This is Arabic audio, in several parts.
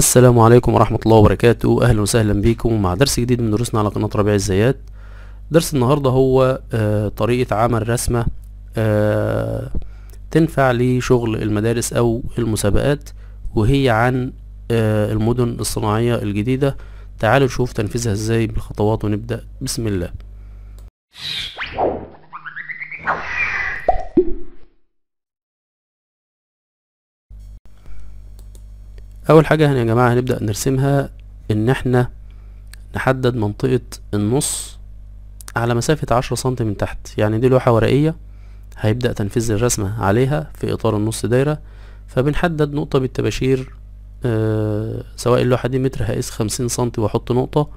السلام عليكم ورحمة الله وبركاته أهلا وسهلا بكم مع درس جديد من دروسنا على قناة ربيع الزيات درس النهاردة هو آه، طريقة عمل رسمة آه، تنفع لشغل المدارس أو المسابقات وهي عن آه، المدن الصناعية الجديدة تعالوا نشوف تنفيذها ازاي بالخطوات ونبدأ بسم الله اول حاجة يا جماعة هنبدأ نرسمها ان احنا نحدد منطقة النص على مسافة عشرة سنتي من تحت يعني دي لوحة ورقية هيبدأ تنفيذ الرسمة عليها في اطار النص دايرة فبنحدد نقطة بالتباشير آه سواء اللوحة دي متر هقيس خمسين سنتي واحط نقطة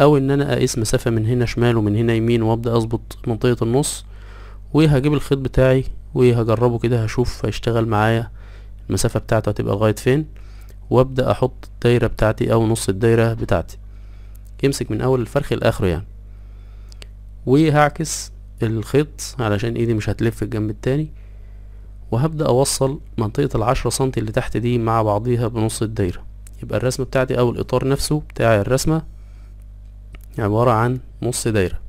او ان انا اقيس مسافة من هنا شمال ومن هنا يمين وابدأ اظبط منطقة النص وهجيب الخيط بتاعي وهجربه كده هشوف هيشتغل معايا المسافة بتاعته هتبقى لغاية فين وابدأ احط الدايرة بتاعتي او نص الدايرة بتاعتي يمسك من اول الفرخ لاخره يعني وهعكس الخيط علشان ايدي مش هتلف الجنب التاني وهبدأ اوصل منطقة العشرة سنتي اللي تحت دي مع بعضيها بنص الدايرة يبقى الرسمة بتاعتي او الاطار نفسه بتاع الرسمة عبارة عن نص دايرة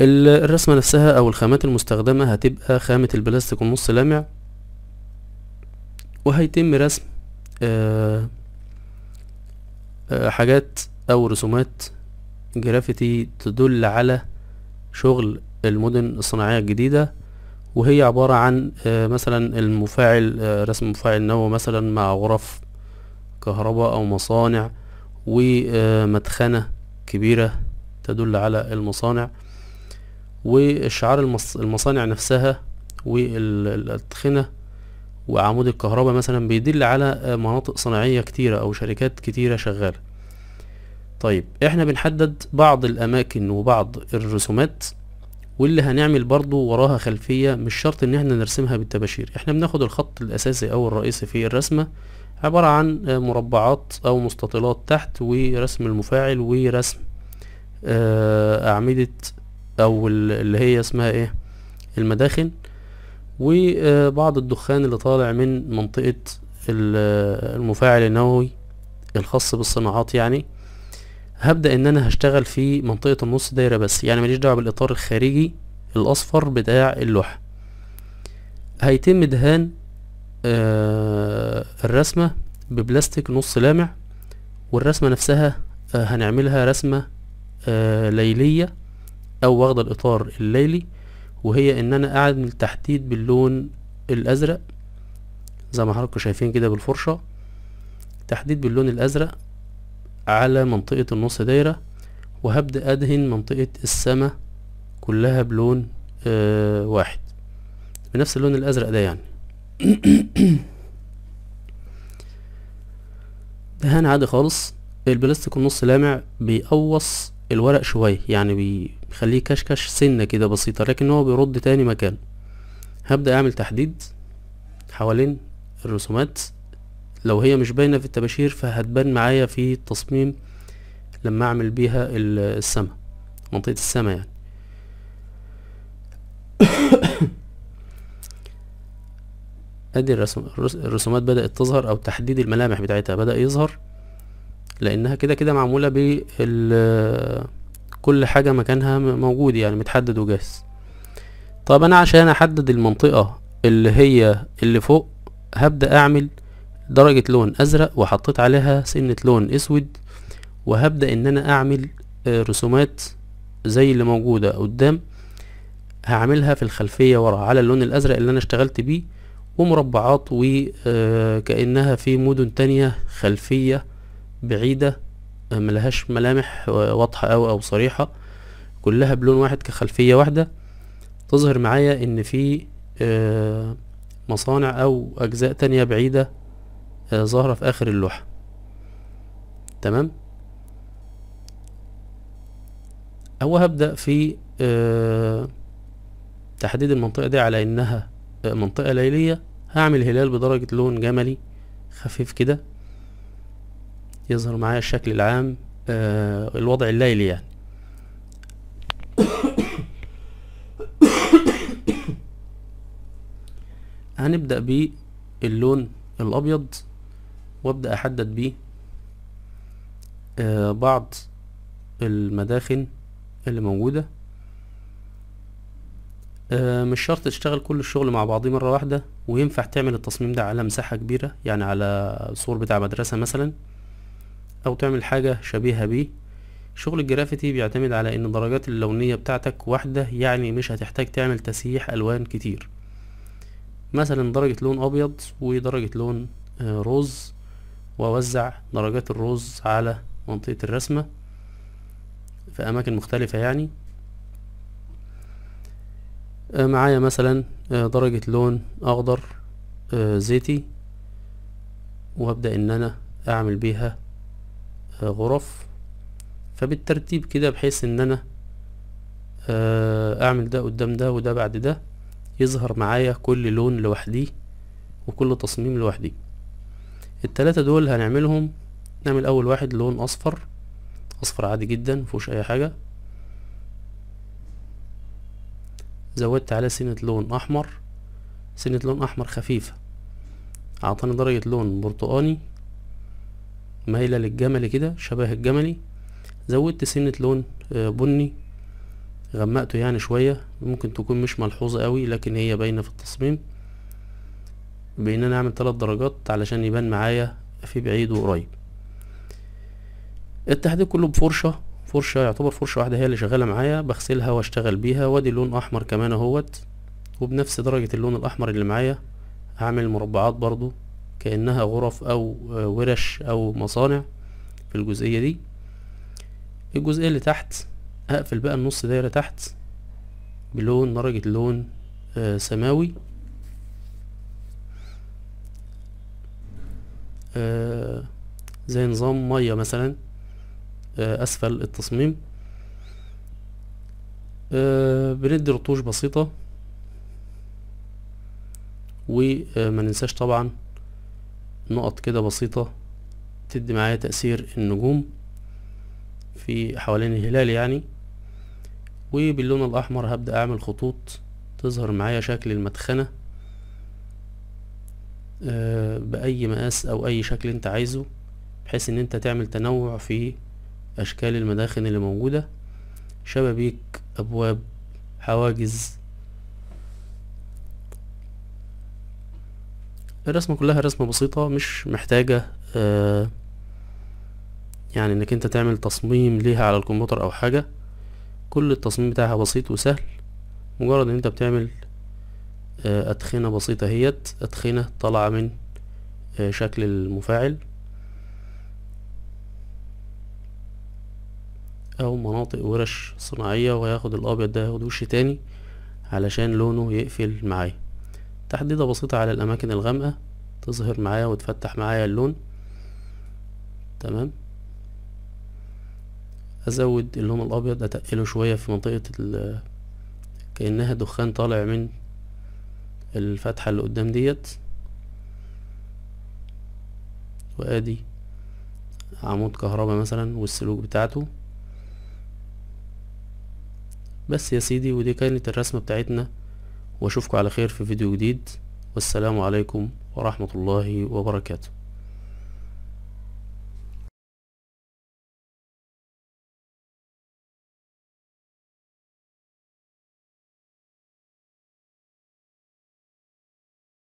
الرسمة نفسها او الخامات المستخدمة هتبقى خامة البلاستيك النص لامع وهيتم رسم آه، آه، حاجات او رسومات جرافيتي تدل على شغل المدن الصناعية الجديدة وهي عبارة عن آه، مثلا المفاعل رسم مفاعل نووي مثلا مع غرف كهرباء او مصانع ومدخنة كبيرة تدل على المصانع وشعار المصانع نفسها والأدخنة وعمود الكهرباء مثلا بيدل على مناطق صناعية كتيرة او شركات كتيرة شغالة طيب احنا بنحدد بعض الاماكن وبعض الرسومات واللي هنعمل برضو وراها خلفية مش شرط ان احنا نرسمها بالطباشير احنا بناخد الخط الاساسي او الرئيسي في الرسمة عبارة عن مربعات او مستطيلات تحت ورسم المفاعل ورسم آه، اعمدة او اللي هي اسمها ايه المداخن وبعض الدخان اللي طالع من منطقة المفاعل النووي الخاص بالصناعات يعني هبدأ ان انا هشتغل في منطقة النص دايرة بس يعني ماليش دعوة بالاطار الخارجي الاصفر بتاع اللوحة هيتم دهان آه، الرسمة ببلاستيك نص لامع والرسمة نفسها آه، هنعملها رسمة آه، ليلية او واخدة الاطار الليلي وهي ان انا اعمل تحديد باللون الازرق زي ما حضراتكم شايفين كده بالفرشة تحديد باللون الازرق على منطقة النص دايرة وهبدأ ادهن منطقة السما كلها بلون آه واحد بنفس اللون الازرق ده يعني دهان عادي خالص البلاستيك النص لامع بيقوص الورق شوية يعني بي بيخليه كشكش سنة كده بسيطة لكن هو بيرد تاني مكانه هبدأ اعمل تحديد حوالين الرسومات لو هي مش باينة في التباشير فهتبان معايا في التصميم لما اعمل بيها السما منطقة السما يعني ادي الرسومات بدأت تظهر او تحديد الملامح بتاعتها بدأ يظهر لانها كده كده معمولة بال كل حاجة مكانها موجود يعني متحدد وجاهز طب انا عشان احدد المنطقة اللي هي اللي فوق هبدأ اعمل درجة لون ازرق وحطيت عليها سنة لون اسود وهبدأ ان انا اعمل آه، رسومات زي اللي موجودة قدام هعملها في الخلفية ورا على اللون الازرق اللي انا اشتغلت بيه ومربعات وكأنها آه، في مدن تانية خلفية بعيدة ملهاش ملامح واضحة أو أو صريحة كلها بلون واحد كخلفية واحدة تظهر معايا إن في آه، مصانع أو أجزاء تانية بعيدة آه، ظاهرة في آخر اللوحة تمام أو هبدأ في آه، تحديد المنطقة دي على إنها منطقة ليلية هعمل هلال بدرجة لون جملي خفيف كده يظهر معايا الشكل العام آه الوضع الليلي يعني هنبدأ باللون الأبيض وابدأ أحدد بيه آه بعض المداخن اللي موجودة آه مش شرط تشتغل كل الشغل مع بعضيه مرة واحدة وينفع تعمل التصميم ده على مساحة كبيرة يعني على سور بتاع مدرسة مثلا او تعمل حاجة شبيهة بيه شغل الجرافيتي بيعتمد على ان درجات اللونية بتاعتك واحدة يعني مش هتحتاج تعمل تسييح الوان كتير مثلا درجة لون ابيض ودرجة لون آه، روز واوزع درجات الروز على منطقة الرسمة في اماكن مختلفة يعني آه، معايا مثلا آه، درجة لون اخضر زيتي وابدأ ان انا اعمل بيها غرف فبالترتيب كده بحيث ان انا آه، اعمل ده قدام ده وده بعد ده يظهر معايا كل لون لوحديه وكل تصميم لوحديه التلاتة دول هنعملهم نعمل اول واحد لون اصفر اصفر عادي جدا مفيهوش اي حاجة زودت على سنة لون احمر سنة لون احمر خفيفة اعطاني درجة لون برتقاني مايلة للجملي كده شبه الجملي زودت سنة لون آه، بني غمقته يعني شوية ممكن تكون مش ملحوظة قوي لكن هي باينة في التصميم بان انا اعمل ثلاث درجات علشان يبان معايا في بعيد وقريب التحديد كله بفرشة فرشة يعتبر فرشة واحدة هي اللي شغالة معايا بغسلها واشتغل بيها وادي لون احمر كمان اهوت وبنفس درجة اللون الاحمر اللي معايا هعمل مربعات برضو كأنها غرف أو آه، ورش أو مصانع في الجزئية دي الجزئية اللي تحت هقفل بقى النص دايرة تحت بلون درجة لون آه، سماوي آه، زي نظام مية مثلا أسفل التصميم بندي رطوش بسيطة وما ننساش طبعا نقط كده بسيطة تدي معايا تأثير النجوم في حوالين الهلال يعني وباللون الأحمر هبدأ أعمل خطوط تظهر معايا شكل المدخنة آه، بأي مقاس أو أي شكل أنت عايزه بحيث إن أنت تعمل تنوع في أشكال المداخن اللي موجودة شبابيك أبواب حواجز الرسمة كلها رسمة بسيطة مش محتاجة آه يعني انك انت تعمل تصميم ليها على الكمبيوتر او حاجة كل التصميم بتاعها بسيط وسهل مجرد ان انت بتعمل آه ادخنة بسيطة هيت ادخنة طالعة من آه شكل المفاعل او مناطق ورش صناعية وهياخد الابيض ده هياخد وش تاني علشان لونه يقفل معايا تحديدة بسيطة على الأماكن الغامقة تظهر معايا وتفتح معايا اللون تمام أزود اللون الأبيض أتقله شوية في منطقة كأنها دخان طالع من الفتحة اللي قدام ديت وادي عمود كهرباء مثلا والسلوك بتاعته بس يا سيدي ودي كانت الرسمة بتاعتنا واشوفكم على خير في فيديو جديد والسلام عليكم ورحمة الله وبركاته